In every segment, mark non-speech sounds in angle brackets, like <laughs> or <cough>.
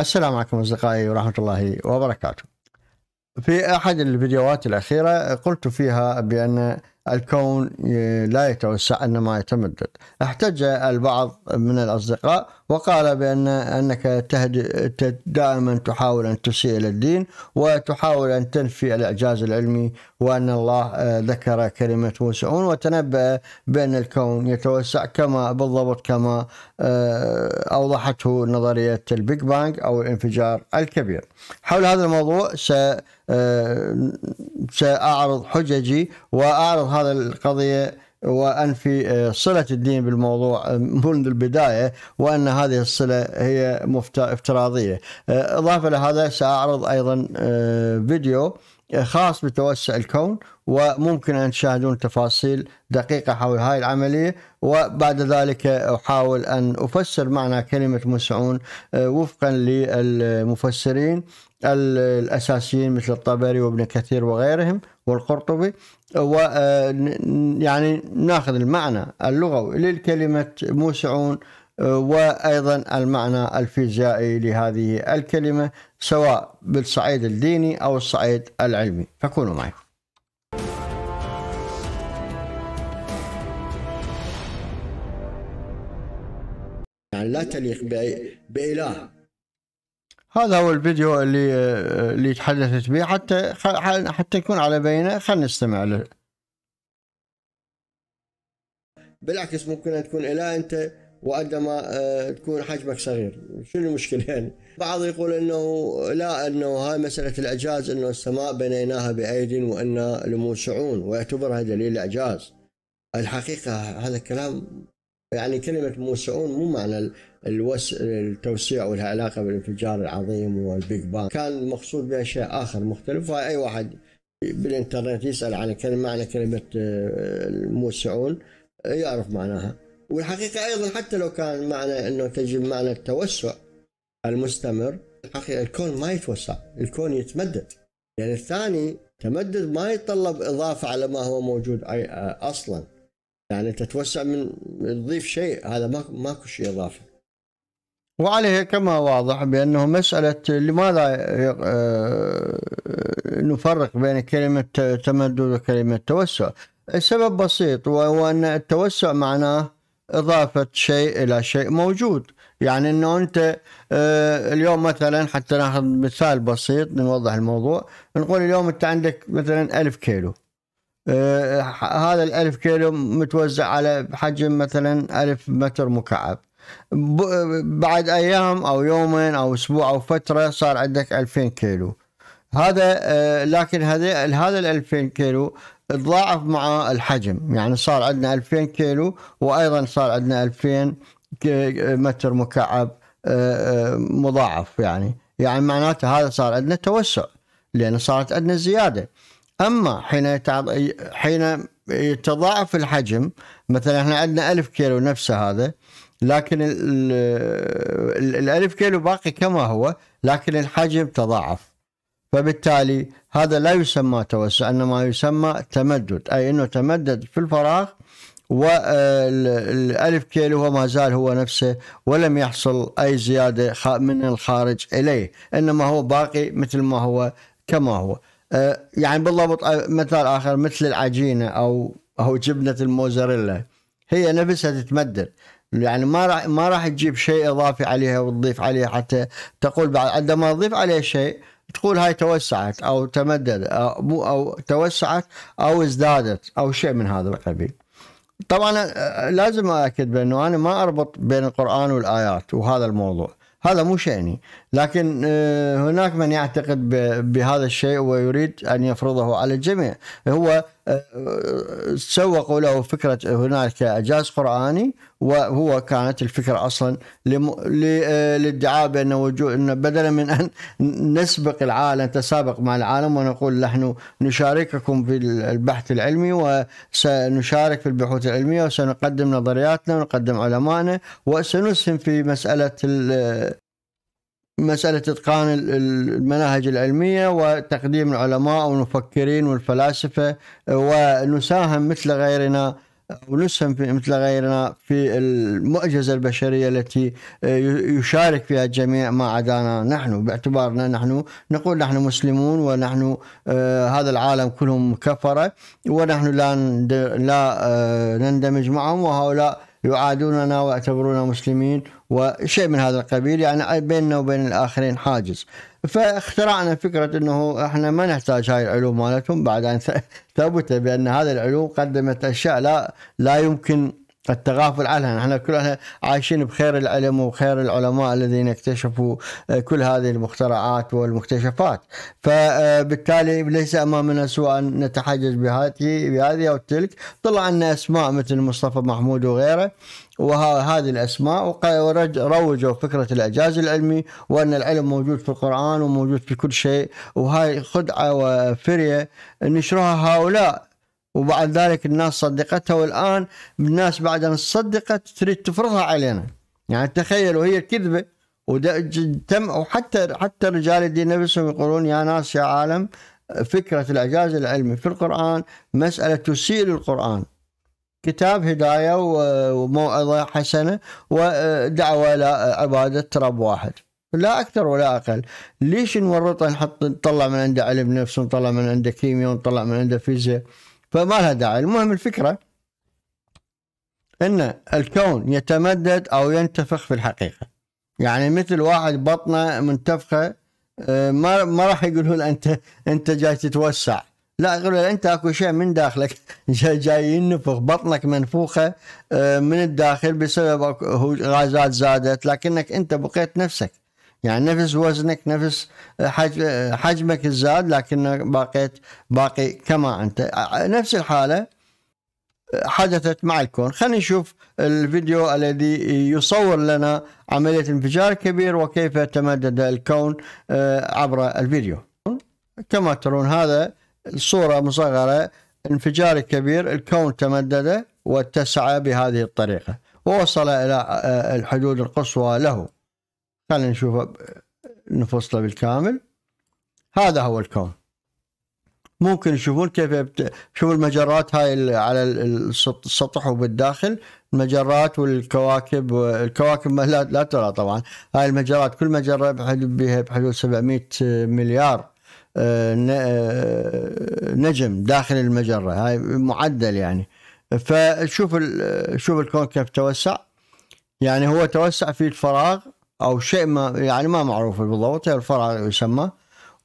السلام عليكم أصدقائي ورحمة الله وبركاته في أحد الفيديوهات الأخيرة قلت فيها بأن الكون لا يتوسع إنما يتمدد احتج البعض من الأصدقاء وقال بأن أنك دائما تحاول أن تسيء إلى الدين وتحاول أن تنفي الإعجاز العلمي وأن الله آه، ذكر كلمة موسعون وتنبأ بأن الكون يتوسع كما بالضبط كما آه، أوضحته نظرية البيج بانج أو الانفجار الكبير حول هذا الموضوع س آه، سأعرض حججي وأعرض هذه القضية وأن في آه، صلة الدين بالموضوع آه، منذ البداية وأن هذه الصلة هي افتراضية آه، إضافة لهذا سأعرض أيضا فيديو خاص بتوسع الكون وممكن أن تشاهدون تفاصيل دقيقة حول هاي العملية وبعد ذلك أحاول أن أفسر معنى كلمة مسعون آه، وفقا للمفسرين الأساسيين مثل الطبري وابن كثير وغيرهم والقرطبي و آه، يعني ناخذ المعنى اللغوي للكلمة موسعون آه، وأيضا المعنى الفيزيائي لهذه الكلمة سواء بالصعيد الديني أو الصعيد العلمي فكونوا معي يعني لا تليق بإله هذا هو الفيديو اللي اللي تحدثت به حتى حتى يكون على بينه خلينا نستمع له بالعكس ممكن ان تكون اله انت وعندما آه، تكون حجمك صغير شنو المشكله يعني بعض يقول انه لا انه هاي مساله الاعجاز انه السماء بنيناها بايد وانا لموسعون ويعتبرها دليل اعجاز الحقيقه هذا الكلام يعني كلمة موسعون مو معنى الوس... التوسيع والها علاقة بالانفجار العظيم والبيج بان كان المقصود بها شيء آخر مختلف فأي واحد بالإنترنت يسأل عن كلمة معنى كلمة آه، الموسعون آه، يعرف معناها والحقيقة أيضا حتى لو كان معنى أنه تجد معنى التوسع المستمر الحقيقة الكون ما يتوسع الكون يتمدد لأن يعني الثاني تمدد ما يتطلب إضافة على ما هو موجود آه، أصلا يعني تتوسع من تضيف شيء هذا ما ماكو شيء اضافه وعليه كما واضح بانه مساله لماذا آه، نفرق بين كلمه تمدد وكلمه توسع السبب بسيط وهو ان التوسع معناه اضافه شيء الى شيء موجود يعني انه انت آه، اليوم مثلا حتى ناخذ مثال بسيط نوضح الموضوع نقول اليوم انت عندك مثلا ألف كيلو آه هذا الألف كيلو متوزع على حجم مثلا ألف متر مكعب بعد أيام أو يومين أو أسبوع أو فترة صار عندك ألفين كيلو هذا آه لكن هذا هذا الألفين كيلو تضاعف مع الحجم يعني صار عندنا ألفين كيلو وايضا صار عندنا ألفين متر مكعب آه،, آه مضاعف يعني يعني معناته هذا صار عندنا توسع لان صارت عندنا زياده أما حين يتعض... حين يتضاعف الحجم مثلا احنا عندنا ألف كيلو نفسه هذا لكن ال... الألف كيلو باقي كما هو لكن الحجم تضاعف فبالتالي هذا لا يسمى توسع إنما يسمى تمدد أي أنه تمدد في الفراغ والألف كيلو هو ما زال هو نفسه ولم يحصل أي زيادة من الخارج إليه إنما هو باقي مثل ما هو كما هو آه، يعني بالضبط آه، مثال اخر مثل العجينه او او جبنه الموزاريلا هي نفسها تتمدد يعني ما راح ما راح تجيب شيء اضافي عليها وتضيف عليها حتى تقول بعد عندما تضيف عليها شيء تقول هاي توسعت او تمدد او او توسعت او ازدادت او شيء من هذا القبيل. طبعا آه، لازم اكد بانه انا ما اربط بين القران والايات وهذا الموضوع، هذا مو شأني، لكن آه، هناك من يعتقد بهذا الشيء ويريد ان يفرضه على الجميع هو آه، سوقوا له فكره هناك اعجاز قراني وهو كانت الفكره اصلا آه، للادعاء بان وجود ان بدلا من ان نسبق العالم نتسابق مع العالم ونقول نحن نشارككم في البحث العلمي وسنشارك في البحوث العلميه وسنقدم نظرياتنا ونقدم علمائنا وسنسهم في مساله مسألة إتقان المناهج العلمية وتقديم العلماء والمفكرين والفلاسفة ونساهم مثل غيرنا ونسهم مثل غيرنا في المعجزة البشرية التي آه، يشارك فيها الجميع ما عدانا نحن باعتبارنا نحن نقول نحن مسلمون ونحن آه، هذا العالم كلهم كفرة ونحن لا لا آه، نندمج معهم وهؤلاء يعادوننا ويعتبرونا مسلمين وشيء من هذا القبيل يعني بيننا وبين الآخرين حاجز فاخترعنا فكرة أنه إحنا ما نحتاج هاي العلوم مالتهم بعد أن <laughs> ثبت بأن هذه العلوم قدمت أشياء لا, لا يمكن التغافل عنها نحن كلنا عايشين بخير العلم وخير العلماء الذين اكتشفوا كل هذه المخترعات والمكتشفات فبالتالي آه، ليس أمامنا سوى أن نتحجج بهذه بهذه أو تلك طلع لنا أسماء مثل مصطفى محمود وغيره وهذه الأسماء وروجوا فكرة الإعجاز العلمي وأن العلم موجود في القرآن وموجود في كل شيء وهاي خدعة وفرية نشرها هؤلاء وبعد ذلك الناس صدقتها والآن الناس بعد أن صدقت تريد تفرضها علينا يعني تخيلوا هي كذبة وتم وحتى حتى رجال الدين نفسهم يقولون يا ناس يا عالم فكرة الإعجاز العلمي في القرآن مسألة تسيء القرآن كتاب هداية وموعظة حسنة ودعوة إلى عبادة رب واحد لا أكثر ولا أقل ليش نورطه نحط نطلع من عنده علم نفس ونطلع من عنده كيمياء ونطلع من عنده فيزياء فما لها داعي المهم الفكرة أن الكون يتمدد أو ينتفخ في الحقيقة يعني مثل واحد بطنه منتفخة آه، ما ما راح يقولوا له أنت أنت جاي تتوسع لا يقول له انت اكو شيء من داخلك <laughs> جاي, جاي ينفخ بطنك منفوخه آه، من الداخل بسبب غازات زادت لكنك انت بقيت نفسك يعني نفس وزنك نفس آه، آه، حجمك الزاد لكن بقيت باقي كما انت آه، نفس الحاله حدثت مع الكون خلينا نشوف الفيديو الذي يصور لنا عمليه انفجار كبير وكيف تمدد الكون عبر الفيديو كما ترون هذا الصوره مصغره انفجار كبير الكون تمدد واتسع بهذه الطريقه ووصل الى الحدود القصوى له خلينا نشوفه آه، نفصله بالكامل هذا هو الكون ممكن تشوفون كيف يبت... شوف المجرات هاي على السطح وبالداخل المجرات والكواكب الكواكب ما لا, لا ترى طبعا هاي المجرات كل مجرة بحدود بها بحدود 700 مليار آه، آه، نجم داخل المجرة هاي معدل يعني فشوف ال... شوف الكون كيف توسع يعني هو توسع في الفراغ او شيء ما يعني ما معروف بالضبط الفراغ يسمى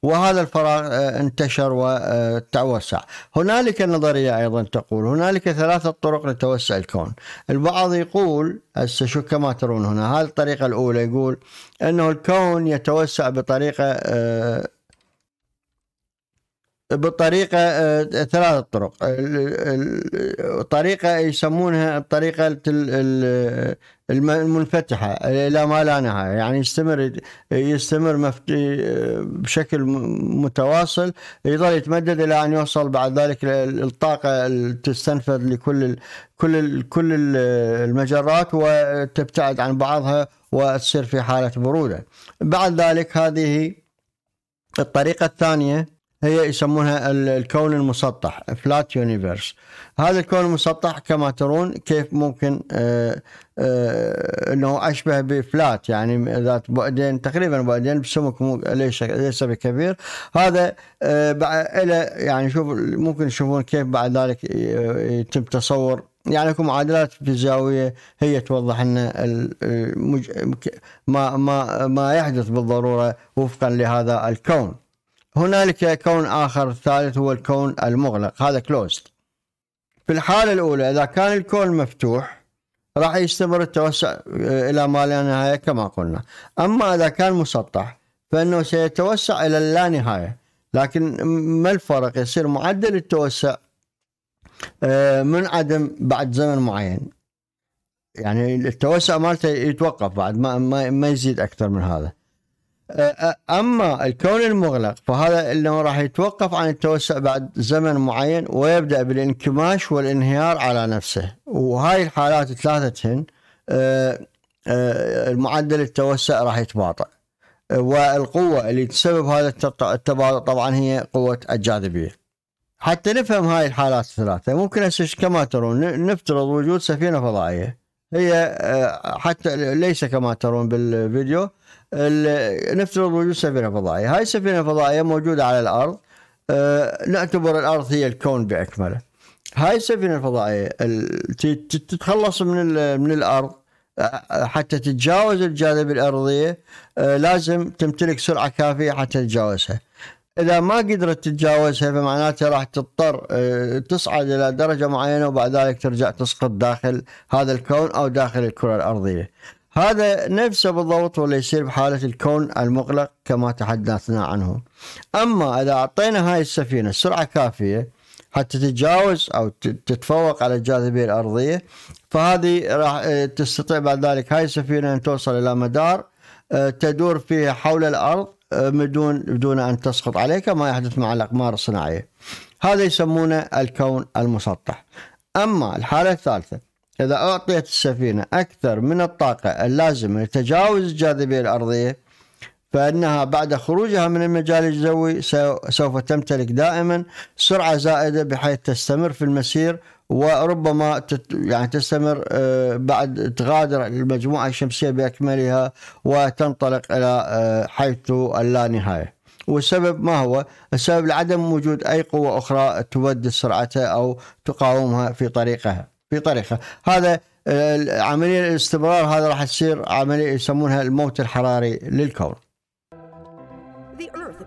وهذا الفراغ آه، انتشر وتوسع هنالك نظرية أيضا تقول هنالك ثلاثة طرق لتوسع الكون البعض يقول هسه شو كما ترون هنا هذه الطريقة الأولى يقول أنه الكون يتوسع بطريقة آه، بطريقة آه، ثلاث طرق الطريقة يسمونها الطريقة المنفتحة إلى ما لا نهاية يعني يستمر يستمر بشكل متواصل يظل يتمدد إلى أن يوصل بعد ذلك الطاقة تستنفذ لكل كل كل المجرات وتبتعد عن بعضها وتصير في حالة برودة بعد ذلك هذه الطريقة الثانية هي يسمونها الكون المسطح فلات يونيفرس هذا الكون المسطح كما ترون كيف ممكن آه، آه، انه اشبه بفلات يعني ذات بعدين تقريبا بعدين بسمك ليس ليس بكبير هذا آه، الى يعني شوف ممكن تشوفون كيف بعد ذلك يتم تصور يعني اكو معادلات فيزيائيه هي توضح لنا المج... ما ما ما يحدث بالضروره وفقا لهذا الكون هنالك كون آخر ثالث هو الكون المغلق هذا كلوزد في الحالة الأولى إذا كان الكون مفتوح راح يستمر التوسع آه، إلى ما لا نهاية كما قلنا أما إذا كان مسطح فإنه سيتوسع إلى اللانهايه لكن ما الفرق يصير معدل التوسع آه، منعدم بعد زمن معين يعني التوسع مالته يتوقف بعد ما, ما يزيد اكثر من هذا اما الكون المغلق فهذا انه راح يتوقف عن التوسع بعد زمن معين ويبدا بالانكماش والانهيار على نفسه وهاي الحالات الثلاثتهن آه، آه، معدل التوسع راح يتباطئ والقوة اللي تسبب هذا التباطؤ طبعا هي قوة الجاذبية حتى نفهم هاي الحالات الثلاثة ممكن هسه كما ترون نفترض وجود سفينة فضائية هي آه، حتى ليس كما ترون بالفيديو نفترض وجود سفينه فضائيه، هاي السفينه الفضائيه موجوده على الارض آه، نعتبر الارض هي الكون باكمله. هاي السفينه الفضائيه تتخلص من من الارض آه، حتى تتجاوز الجاذبيه الارضيه لازم تمتلك سرعه كافيه حتى تتجاوزها. اذا ما قدرت تتجاوزها فمعناته راح تضطر آه، تصعد الى درجه معينه وبعد ذلك ترجع تسقط داخل هذا الكون او داخل الكره الارضيه. هذا نفسه بالضبط واللي يصير بحاله الكون المغلق كما تحدثنا عنه. اما اذا اعطينا هاي السفينه سرعه كافيه حتى تتجاوز او تتفوق على الجاذبيه الارضيه فهذه راح آه، تستطيع بعد ذلك هاي السفينه ان توصل الى مدار آه، تدور فيه حول الارض بدون بدون ان تسقط عليك كما يحدث مع الاقمار الصناعيه. هذا يسمونه الكون المسطح. اما الحاله الثالثه اذا اعطيت السفينه اكثر من الطاقه اللازمه لتجاوز الجاذبيه الارضيه فانها بعد خروجها من المجال الجوي سوف تمتلك دائما سرعه زائده بحيث تستمر في المسير وربما يعني تستمر آه، بعد تغادر المجموعه الشمسيه باكملها وتنطلق الى آه، حيث اللانهايه. والسبب ما هو؟ السبب لعدم وجود اي قوه اخرى تبدل سرعتها او تقاومها في طريقها في طريقها. هذا آه، عمليه الاستمرار هذا راح تصير عمليه يسمونها الموت الحراري للكون.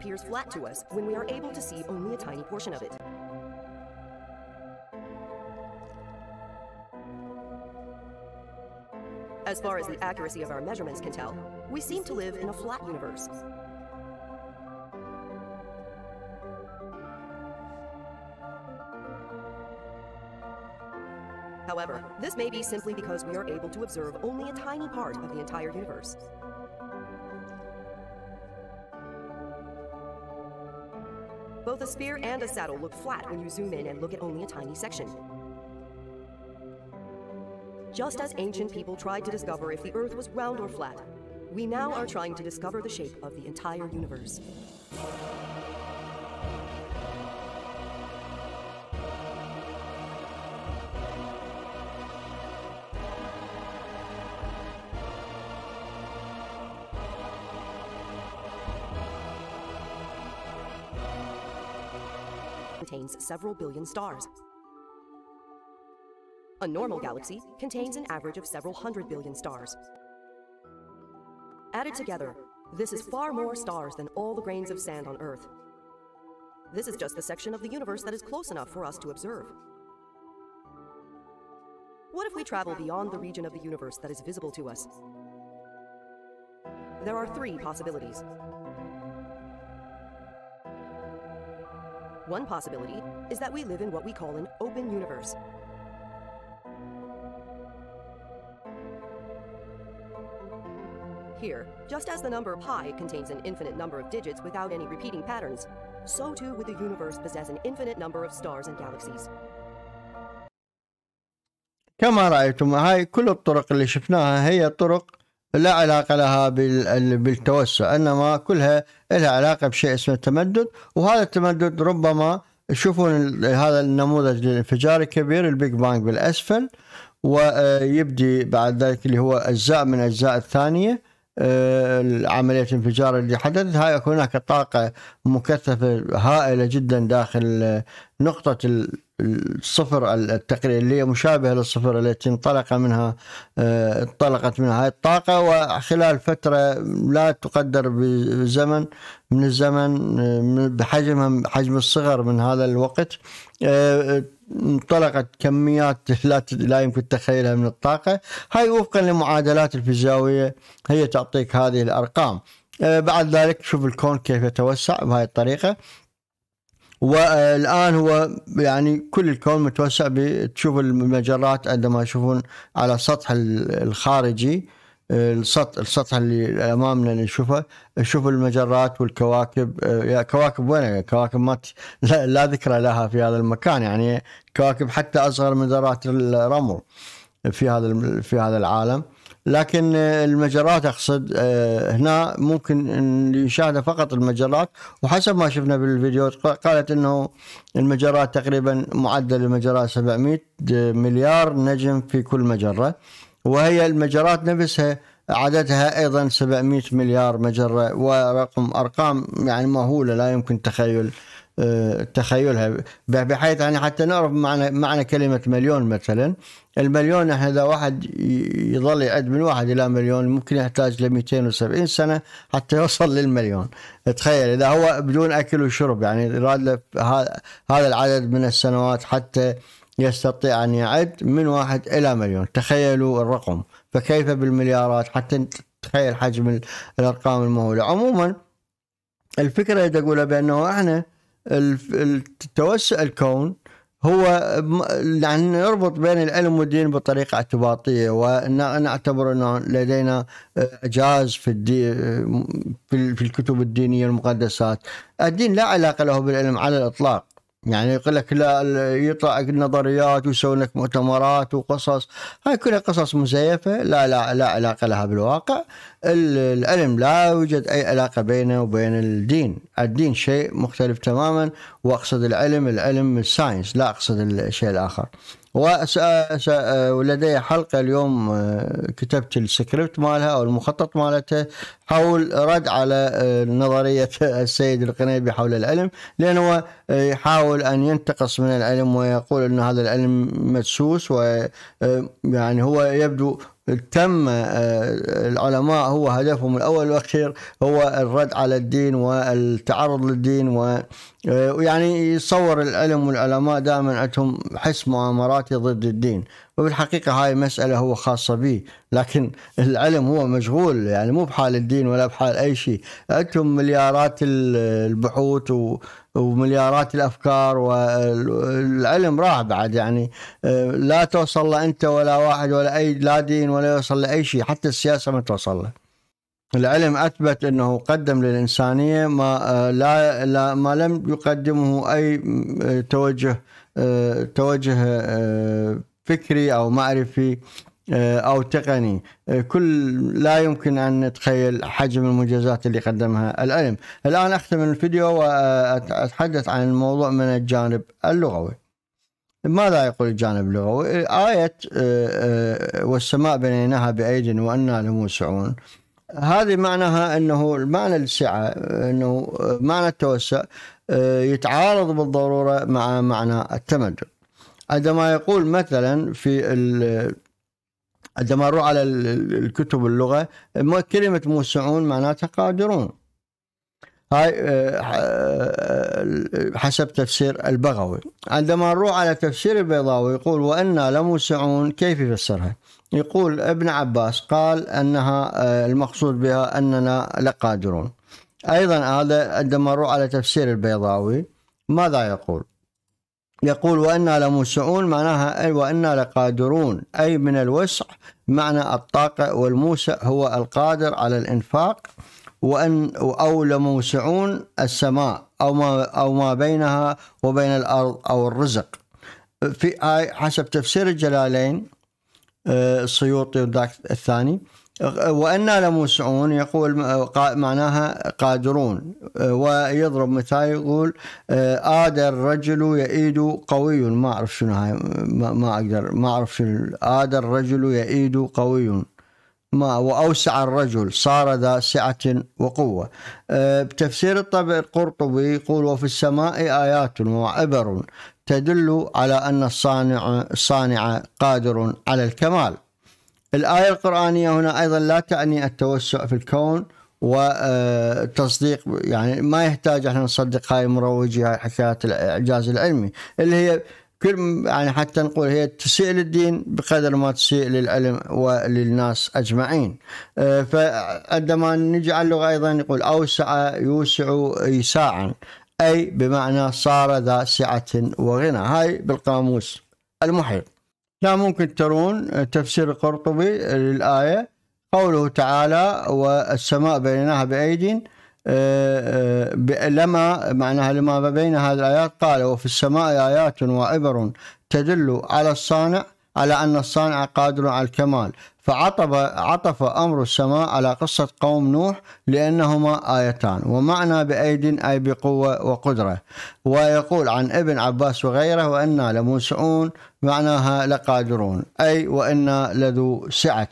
appears flat to us when we are able to see only a tiny portion of it. As far as the accuracy of our measurements can tell, we seem to live in a flat universe. However, this may be simply because we are able to observe only a tiny part of the entire universe. Both a spear and a saddle look flat when you zoom in and look at only a tiny section. Just as ancient people tried to discover if the Earth was round or flat, we now are trying to discover the shape of the entire universe. several billion stars. A normal galaxy contains an average of several hundred billion stars. Added together, this is far more stars than all the grains of sand on Earth. This is just the section of the universe that is close enough for us to observe. What if we travel beyond the region of the universe that is visible to us? There are three possibilities. One possibility is that we live in what we call an open universe. Here, just as the number pi contains an infinite number of digits without any repeating patterns, so too would the universe possess an infinite number of stars and galaxies. كما رأيتم هاي كل الطرق اللي شفناها هي طرق لا علاقة لها بالتوسع إنما كلها لها علاقة بشيء اسمه التمدد وهذا التمدد ربما يشوفون هذا النموذج الانفجاري الكبير البيج بانج بالأسفل ويبدي آه، بعد ذلك اللي هو أجزاء من أجزاء الثانية آه، عملية الانفجار اللي حدثت هاي هناك طاقة مكثفة هائلة جدا داخل آه، نقطة الصفر التقرير اللي هي مشابهة للصفر التي انطلق منها آه، انطلقت منها هاي الطاقة وخلال فترة لا تقدر بزمن من الزمن آه، بحجم حجم الصغر من هذا الوقت آه، انطلقت كميات لا لا يمكن تخيلها من الطاقة هاي وفقا لمعادلات الفيزيائية هي تعطيك هذه الأرقام بعد ذلك شوف الكون كيف يتوسع بهاي الطريقة والان هو يعني كل الكون متوسع بتشوف المجرات عندما يشوفون على السطح الخارجي السطح السطح اللي امامنا اللي نشوفه نشوف المجرات والكواكب آه، يا كواكب وين كواكب ما لا, لا ذكرى لها في هذا المكان يعني كواكب حتى اصغر من ذرات الرمل في هذا في هذا العالم لكن آه، المجرات اقصد آه، هنا ممكن ان يشاهده فقط المجرات وحسب ما شفنا بالفيديو قالت انه المجرات تقريبا معدل المجرات 700 مليار نجم في كل مجره وهي المجرات نفسها عددها ايضا 700 مليار مجره ورقم ارقام يعني مهوله لا يمكن تخيل تخيلها بحيث يعني حتى نعرف معنى معنى كلمة مليون مثلا المليون هذا واحد يظل يعد من واحد إلى مليون ممكن يحتاج ل 270 سنة حتى <laughs> يوصل للمليون تخيل إذا هو بدون أكل وشرب يعني راد له هذا العدد من السنوات حتى يستطيع أن يعد من واحد إلى مليون تخيلوا الرقم فكيف بالمليارات حتى تخيل حجم الأرقام المهولة عموما الفكرة اللي أقولها بأنه إحنا التوسع الكون هو يعني نربط بين العلم والدين بطريقة اعتباطية ونعتبر أن لدينا إعجاز آه، في, الدي آه، في الكتب الدينية المقدسات الدين لا علاقة له بالعلم على الإطلاق يعني يقول لك لا يطلع نظريات ويسوون لك مؤتمرات وقصص هاي كلها قصص مزيفه لا لا لا علاقه لها بالواقع العلم لا يوجد اي علاقه بينه وبين الدين الدين شيء مختلف تماما واقصد العلم العلم الساينس لا اقصد الشيء الاخر ولدي حلقة اليوم آه، كتبت السكريبت مالها أو المخطط مالته حول رد على آه، نظرية <laughs> السيد القنيبي حول العلم لأنه آه، يحاول أن ينتقص من العلم ويقول أن هذا العلم مدسوس ويعني هو يبدو تم آه، العلماء هو هدفهم الاول والاخير هو الرد على الدين والتعرض للدين و ويعني آه، يصور العلم والعلماء دائما عندهم حس مؤامراتي ضد الدين وبالحقيقة هاي مسألة هو خاصة به لكن العلم هو مشغول يعني مو بحال الدين ولا بحال أي شيء عندهم مليارات البحوث و ومليارات الافكار والعلم راح بعد يعني لا توصل له انت ولا واحد ولا اي لا دين ولا يوصل لاي شيء حتى السياسه ما توصل له. العلم اثبت انه قدم للانسانيه ما لا, لا ما لم يقدمه اي توجه توجه فكري او معرفي آه، او تقني آه، كل لا يمكن ان نتخيل حجم المنجزات اللي قدمها العلم الان اختم الفيديو واتحدث عن الموضوع من الجانب اللغوي ماذا يقول الجانب اللغوي آية آه، والسماء بنيناها بأيد وأنا لموسعون هذه معناها أنه معنى السعة أنه معنى التوسع يتعارض بالضرورة مع معنى التمدد عندما يقول مثلا في عندما اروح على الكتب اللغه كلمه موسعون معناتها قادرون هاي آه، آه، حسب تفسير البغوي عندما نروح على تفسير البيضاوي يقول وأنا لموسعون كيف يفسرها يقول ابن عباس قال أنها آه، المقصود بها أننا لقادرون أيضا هذا عندما نروح على تفسير البيضاوي ماذا يقول يقول وأنا لموسعون معناها وأنا لقادرون أي من الوسع معنى الطاقة والموسع هو القادر على الإنفاق وأن أو لموسعون السماء أو ما أو ما بينها وبين الأرض أو الرزق في آية حسب تفسير الجلالين السيوطي آه، وذاك الثاني وأنا لموسعون يقول معناها قادرون ويضرب مثال يقول آه، آد الرجل يئيد قوي ما أعرف شنو هاي ما أقدر ما أعرف شنو آد الرجل يئيد قوي ما وأوسع الرجل صار ذا سعة وقوة آه، بتفسير الطبع القرطبي يقول وفي السماء آيات وعبر تدل على أن الصانع, الصانع قادر على الكمال الآية القرآنية هنا أيضا لا تعني التوسع في الكون وتصديق آه، يعني ما يحتاج احنا نصدق هاي مروجي هاي حكايات الاعجاز العلمي اللي هي كل يعني حتى نقول هي تسيء للدين بقدر ما تسيء للعلم وللناس اجمعين. آه، فعندما نجي على اللغه ايضا يقول اوسع يوسع ايساعا اي بمعنى صار ذا سعه وغنى هاي بالقاموس المحيط. لا ممكن ترون تفسير القرطبي للآية قوله تعالى والسماء بينها بأيد آه، آه، لما معناها لما بين هذه الآيات قال وفي السماء آيات وعبر تدل على الصانع على أن الصانع قادر على الكمال فعطف عطف أمر السماء على قصة قوم نوح لأنهما آيتان ومعنى بأيد أي بقوة وقدرة ويقول عن ابن عباس وغيره وإنا لموسعون معناها لقادرون أي وإنا لذو سعة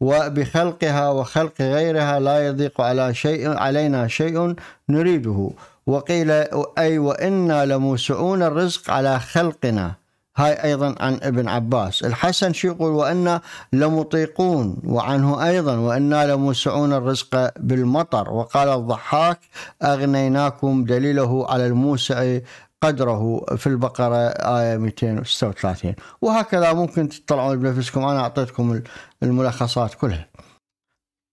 وبخلقها وخلق غيرها لا يضيق على شيء علينا شيء نريده وقيل أي وإنا لموسعون الرزق على خلقنا هاي أيضا عن ابن عباس الحسن شو يقول وأنا لمطيقون وعنه أيضا وأنا لموسعون الرزق بالمطر وقال الضحاك أغنيناكم دليله على الموسع قدره في البقرة آية 236 وهكذا ممكن تطلعون بنفسكم أنا أعطيتكم الملخصات كلها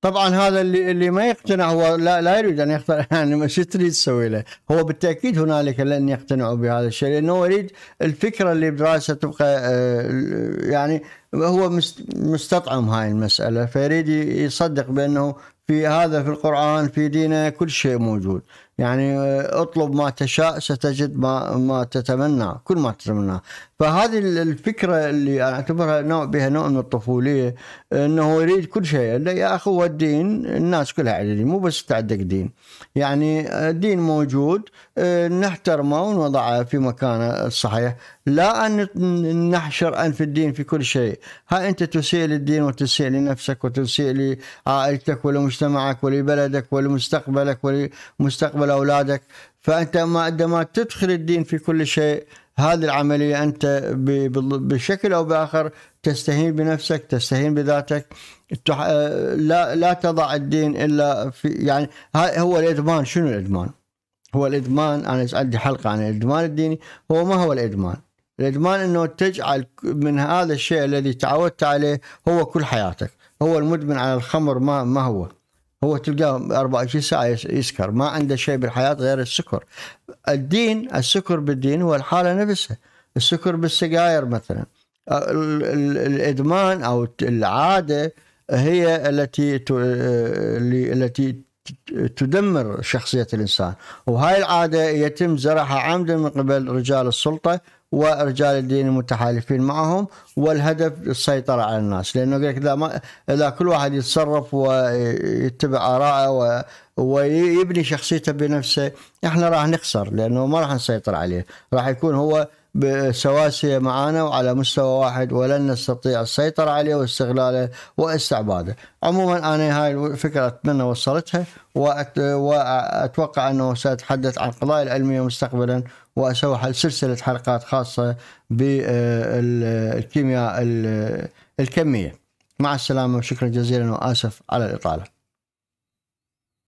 طبعا هذا اللي اللي ما يقتنع هو لا, لا يريد ان يقتنع <laughs> يعني شو تريد تسوي له؟ هو بالتاكيد هنالك لن يقتنعوا بهذا الشيء لانه يريد الفكره اللي براسه تبقى آه، يعني هو مستطعم هاي المساله فيريد يصدق بانه في هذا في القران في دينه كل شيء موجود يعني اطلب ما تشاء ستجد ما ما تتمنى كل ما تتمنى فهذه الفكره اللي انا اعتبرها نوع بها نوع من الطفوليه انه يريد كل شيء يا اخي هو الدين الناس كلها عليه مو بس تعدك دين يعني الدين موجود آه، نحترمه ونضعه في مكانه الصحيح لا ان نحشر انف الدين في كل شيء ها انت تسيء للدين وتسيء لنفسك وتسيء لعائلتك ولمجتمعك ولبلدك ولمستقبلك ولمستقبل اولادك فانت ما عندما تدخل الدين في كل شيء هذه العمليه انت بشكل او باخر تستهين بنفسك تستهين بذاتك لا لا تضع الدين الا في يعني هو الادمان شنو الادمان؟ هو الادمان انا عندي حلقه عن الادمان الديني هو ما هو الادمان؟ الادمان انه تجعل من هذا الشيء الذي تعودت عليه هو كل حياتك هو المدمن على الخمر ما ما هو هو تلقاه 24 ساعة يسكر ما عنده شيء بالحياة غير السكر الدين السكر بالدين هو الحالة نفسها السكر بالسجاير مثلا الإدمان أو العادة هي التي التي تدمر شخصية الإنسان وهاي العادة يتم زرعها عمدا من قبل رجال السلطة ورجال الدين المتحالفين معهم والهدف السيطرة على الناس لأنه قلت إذا, ما إذا كل واحد يتصرف ويتبع آراءه و... ويبني شخصيته بنفسه احنا راح نخسر لأنه ما راح نسيطر عليه راح يكون هو سواسية معانا وعلى مستوى واحد ولن نستطيع السيطرة عليه واستغلاله واستعباده عموما أنا هاي الفكرة أتمنى وصلتها وأتوقع أنه سأتحدث عن القضايا العلمية مستقبلا وأسوي سلسلة حلقات خاصة بالكيمياء الكمية مع السلامة وشكرا جزيلا وآسف على الإطالة